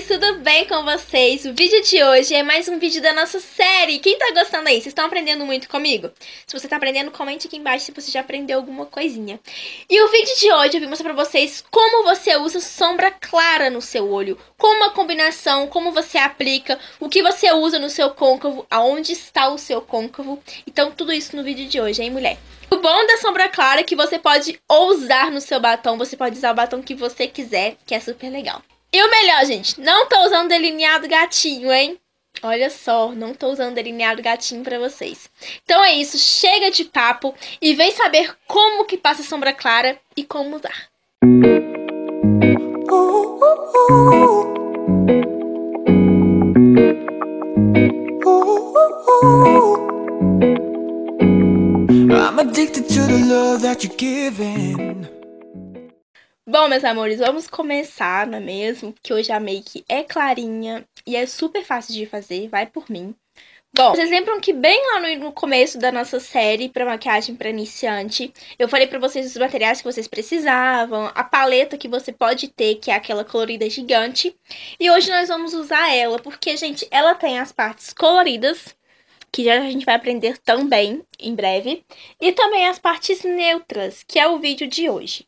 senhores, tudo bem com vocês? O vídeo de hoje é mais um vídeo da nossa série. Quem tá gostando aí? Vocês estão aprendendo muito comigo? Se você tá aprendendo, comente aqui embaixo se você já aprendeu alguma coisinha. E o vídeo de hoje eu vim mostrar pra vocês como você usa sombra clara no seu olho. Como a combinação, como você aplica, o que você usa no seu côncavo, aonde está o seu côncavo. Então tudo isso no vídeo de hoje, hein, mulher? O bom da sombra clara é que você pode ousar no seu batom, você pode usar o batom que você quiser, que é super legal. E o melhor, gente, não tô usando delineado gatinho, hein? Olha só, não tô usando delineado gatinho para vocês. Então é isso, chega de papo e vem saber como que passa sombra clara e como usar. I'm addicted to the love that you're giving. Bom, meus amores, vamos começar, não é mesmo? Porque hoje a make é clarinha e é super fácil de fazer, vai por mim. Bom, vocês lembram que bem lá no, no começo da nossa série para maquiagem para iniciante, eu falei para vocês os materiais que vocês precisavam, a paleta que você pode ter, que é aquela colorida gigante. E hoje nós vamos usar ela, porque, gente, ela tem as partes coloridas, que já a gente vai aprender também em breve, e também as partes neutras, que é o vídeo de hoje.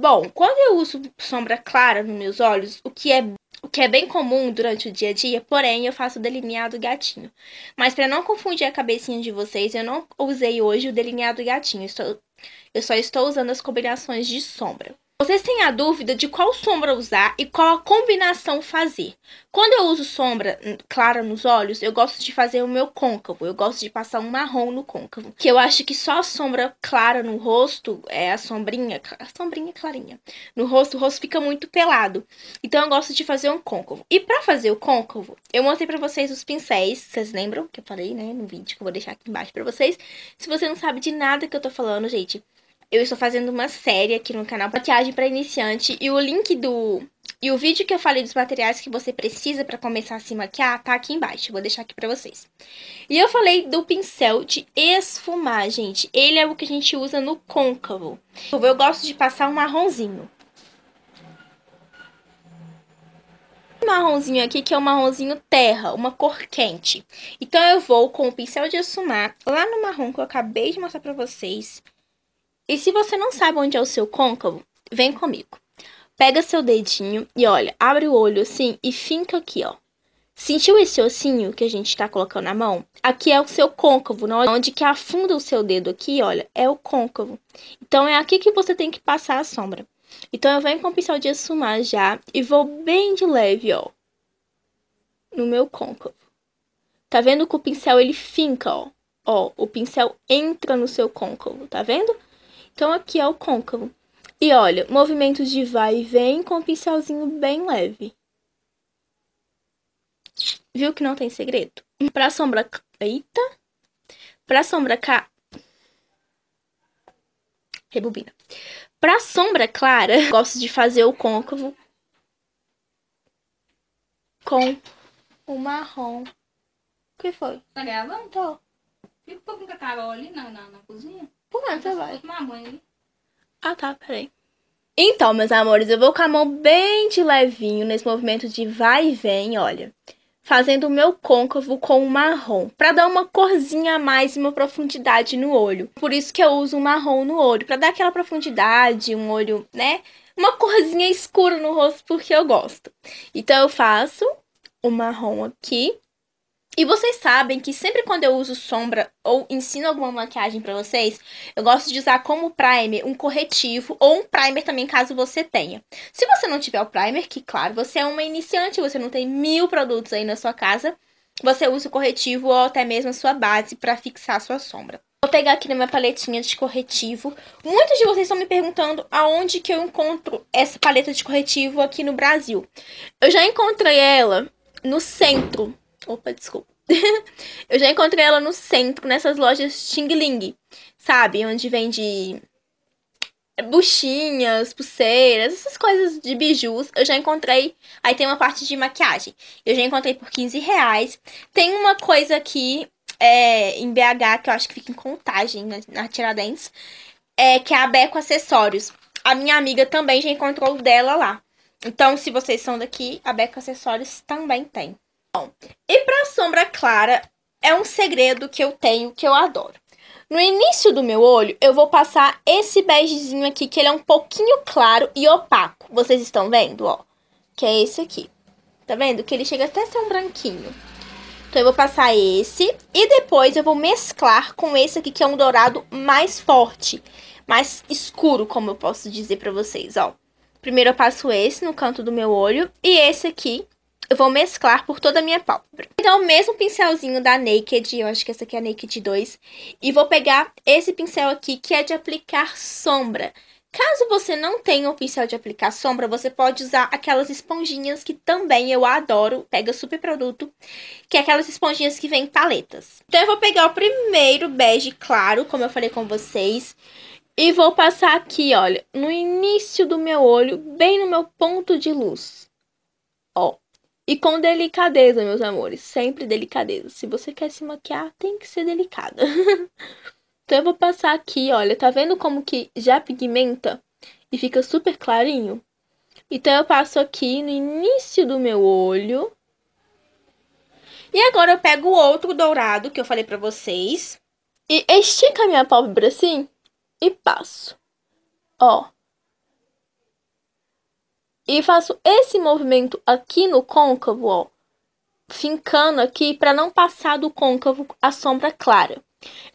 Bom, quando eu uso sombra clara nos meus olhos, o que é o que é bem comum durante o dia a dia, porém eu faço o delineado gatinho. Mas para não confundir a cabecinha de vocês, eu não usei hoje o delineado gatinho. Estou, eu só estou usando as combinações de sombra. Vocês têm a dúvida de qual sombra usar e qual a combinação fazer. Quando eu uso sombra hum, clara nos olhos, eu gosto de fazer o meu côncavo. Eu gosto de passar um marrom no côncavo. Que eu acho que só a sombra clara no rosto, é a sombrinha, a sombrinha clarinha. No rosto, o rosto fica muito pelado. Então eu gosto de fazer um côncavo. E para fazer o côncavo, eu mostrei para vocês os pincéis, vocês lembram que eu falei, né, no vídeo que eu vou deixar aqui embaixo para vocês. Se você não sabe de nada que eu tô falando, gente, eu estou fazendo uma série aqui no canal Maquiagem para Iniciante e o link do e o vídeo que eu falei dos materiais que você precisa para começar a se maquiar tá aqui embaixo, vou deixar aqui para vocês. E eu falei do pincel de esfumar, gente. Ele é o que a gente usa no côncavo. Eu gosto de passar um marronzinho. Um marronzinho aqui que é um marronzinho terra, uma cor quente. Então eu vou com o pincel de esfumar lá no marrom que eu acabei de mostrar para vocês e se você não sabe onde é o seu côncavo, vem comigo. Pega seu dedinho e olha, abre o olho assim e finca aqui, ó. Sentiu esse ossinho que a gente está colocando na mão? Aqui é o seu côncavo, é onde que afunda o seu dedo aqui, olha, é o côncavo. Então é aqui que você tem que passar a sombra. Então eu venho com o pincel de assumar já e vou bem de leve, ó, no meu côncavo. Tá vendo que o pincel ele finca, ó. Ó, o pincel entra no seu côncavo, tá vendo? Então aqui é o côncavo. E olha, movimentos de vai e vem com um pincelzinho bem leve. Viu que não tem segredo? Pra sombra... Eita! Pra sombra cá... Rebobina. Pra sombra clara, gosto de fazer o côncavo com o marrom. O que foi? Tá gravando? Tô. Fica um pouco com a Carol ali na, na, na cozinha. Por nada, tá vai. Ah, tá, peraí. Então, meus amores, eu vou com a mão bem de levinho nesse movimento de vai e vem, olha. Fazendo o meu côncavo com o marrom, para dar uma corzinha a mais e uma profundidade no olho. Por isso que eu uso o marrom no olho, para dar aquela profundidade, um olho, né? Uma corzinha escura no rosto, porque eu gosto. Então, eu faço o marrom aqui e vocês sabem que sempre quando eu uso sombra ou ensino alguma maquiagem para vocês, eu gosto de usar como primer um corretivo ou um primer também, caso você tenha. Se você não tiver o primer, que claro, você é uma iniciante, você não tem mil produtos aí na sua casa, você usa o corretivo ou até mesmo a sua base para fixar a sua sombra. Vou pegar aqui na minha paletinha de corretivo. Muitos de vocês estão me perguntando aonde que eu encontro essa paleta de corretivo aqui no Brasil. Eu já encontrei ela no centro Opa, desculpa. eu já encontrei ela no centro, nessas lojas Xing Ling, sabe? Onde vende buchinhas, pulseiras, essas coisas de bijus. Eu já encontrei. Aí tem uma parte de maquiagem. Eu já encontrei por 15 reais. Tem uma coisa aqui é, em BH, que eu acho que fica em contagem, né, na, Tiradentes, é, que é a Beco Acessórios. A minha amiga também já encontrou dela lá. Então, se vocês são daqui, a Beco Acessórios também tem. Bom, e para sombra clara é um segredo que eu tenho que eu adoro. No início do meu olho, eu vou passar esse begezinho aqui, que ele é um pouquinho claro e opaco. Vocês estão vendo, ó? Que é esse aqui. Tá vendo? Que ele chega até a ser um branquinho. Então, eu vou passar esse e depois eu vou mesclar com esse aqui, que é um dourado mais forte. Mais escuro, como eu posso dizer pra vocês, ó. Primeiro eu passo esse no canto do meu olho e esse aqui eu vou mesclar por toda a minha pálpebra. Então, o mesmo pincelzinho da Naked, eu acho que essa aqui é a Naked 2, e vou pegar esse pincel aqui, que é de aplicar sombra. Caso você não tenha o um pincel de aplicar sombra, você pode usar aquelas esponjinhas que também eu adoro, pega super produto, que é aquelas esponjinhas que vêm em paletas. Então eu vou pegar o primeiro bege claro, como eu falei com vocês, e vou passar aqui, olha, no início do meu olho, bem no meu ponto de luz. Ó. E com delicadeza, meus amores. Sempre delicadeza. Se você quer se maquiar, tem que ser delicada. então eu vou passar aqui, olha. Tá vendo como que já pigmenta? E fica super clarinho? Então eu passo aqui no início do meu olho. E agora eu pego o outro dourado que eu falei pra vocês. E estica a minha pálpebra assim. E passo. Ó. E faço esse movimento aqui no côncavo, ó, fincando aqui para não passar do côncavo a sombra clara.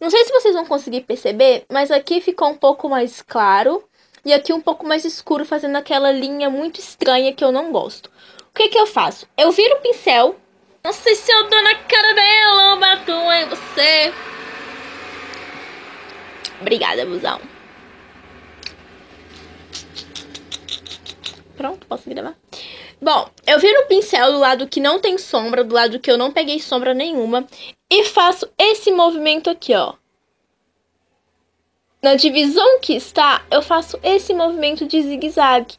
Não sei se vocês vão conseguir perceber, mas aqui ficou um pouco mais claro e aqui um pouco mais escuro, fazendo aquela linha muito estranha que eu não gosto. O que que eu faço? Eu viro o pincel. Não sei se eu dou na cara dela ou bato em você. Obrigada, busão. Pronto, posso gravar. Bom, eu viro o pincel do lado que não tem sombra, do lado que eu não peguei sombra nenhuma, e faço esse movimento aqui, ó. Na divisão que está, eu faço esse movimento de zigue-zague,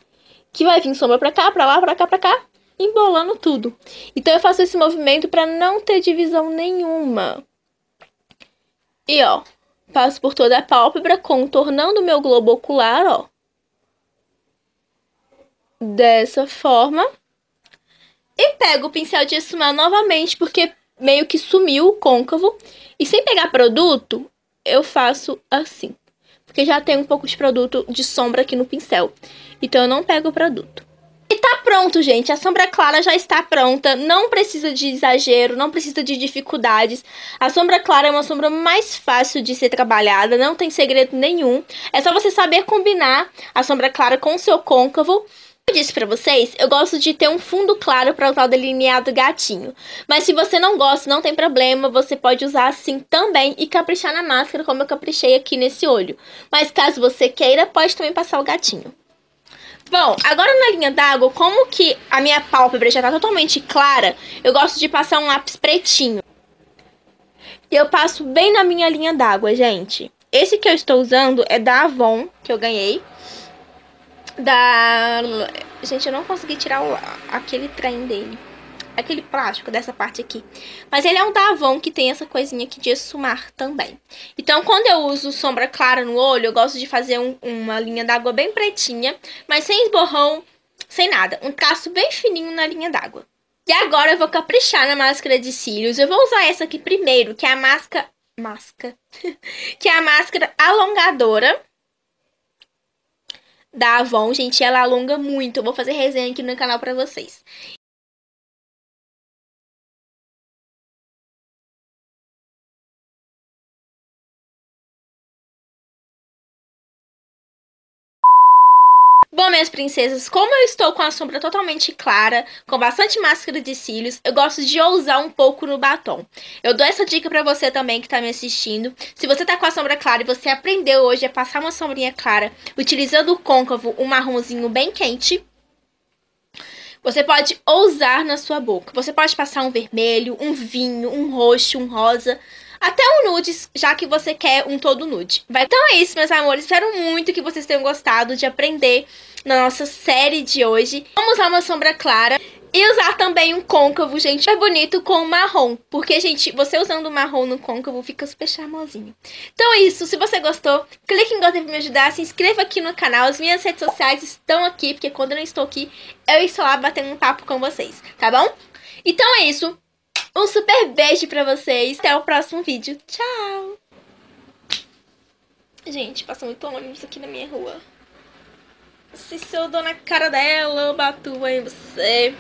que vai vir sombra pra cá, pra lá, pra cá, pra cá, embolando tudo. Então, eu faço esse movimento pra não ter divisão nenhuma. E, ó, passo por toda a pálpebra, contornando o meu globo ocular, ó dessa forma. E pego o pincel de esfumar novamente, porque meio que sumiu o côncavo. E sem pegar produto, eu faço assim. Porque já tem um pouco de produto de sombra aqui no pincel. Então eu não pego o produto. E tá pronto, gente. A sombra clara já está pronta. Não precisa de exagero, não precisa de dificuldades. A sombra clara é uma sombra mais fácil de ser trabalhada, não tem segredo nenhum. É só você saber combinar a sombra clara com o seu côncavo eu disse para vocês, eu gosto de ter um fundo claro para usar o delineado gatinho. Mas se você não gosta, não tem problema, você pode usar assim também e caprichar na máscara como eu caprichei aqui nesse olho. Mas caso você queira, pode também passar o gatinho. Bom, agora na linha d'água, como que a minha pálpebra já tá totalmente clara, eu gosto de passar um lápis pretinho. E eu passo bem na minha linha d'água, gente. Esse que eu estou usando é da Avon, que eu ganhei da. Gente, eu não consegui tirar o... aquele trem dele. Aquele plástico dessa parte aqui. Mas ele é um da que tem essa coisinha aqui de esfumar também. Então, quando eu uso sombra clara no olho, eu gosto de fazer um, uma linha d'água bem pretinha, mas sem esborrão, sem nada. Um traço bem fininho na linha d'água. E agora eu vou caprichar na máscara de cílios. Eu vou usar essa aqui primeiro, que é a máscara... Máscara? que é a máscara alongadora da Avon, gente, ela alonga muito. Eu vou fazer resenha aqui no canal pra vocês. Bom, minhas princesas, como eu estou com a sombra totalmente clara, com bastante máscara de cílios, eu gosto de ousar um pouco no batom. Eu dou essa dica para você também que tá me assistindo. Se você tá com a sombra clara e você aprendeu hoje a passar uma sombrinha clara utilizando o côncavo, um marronzinho bem quente, você pode ousar na sua boca. Você pode passar um vermelho, um vinho, um roxo, um rosa até o nudes, já que você quer um todo nude. Vai. Então é isso, meus amores. Espero muito que vocês tenham gostado de aprender na nossa série de hoje. Vamos usar uma sombra clara. E usar também um côncavo, gente, é bonito com marrom. Porque, gente, você usando marrom no côncavo fica super charmosinho. Então é isso. Se você gostou, clique em gostei pra me ajudar. Se inscreva aqui no canal. As minhas redes sociais estão aqui. Porque quando eu não estou aqui, eu estou lá batendo um papo com vocês. Tá bom? Então é isso. Um super beijo pra vocês. Até o próximo vídeo. Tchau! Gente, passa muito ônibus aqui na minha rua. Se eu dou na cara dela, eu bato em você.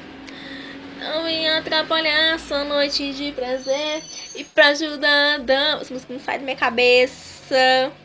Não me atrapalhar sua noite de prazer. E pra ajudar a dança. Essa música não sai da minha cabeça.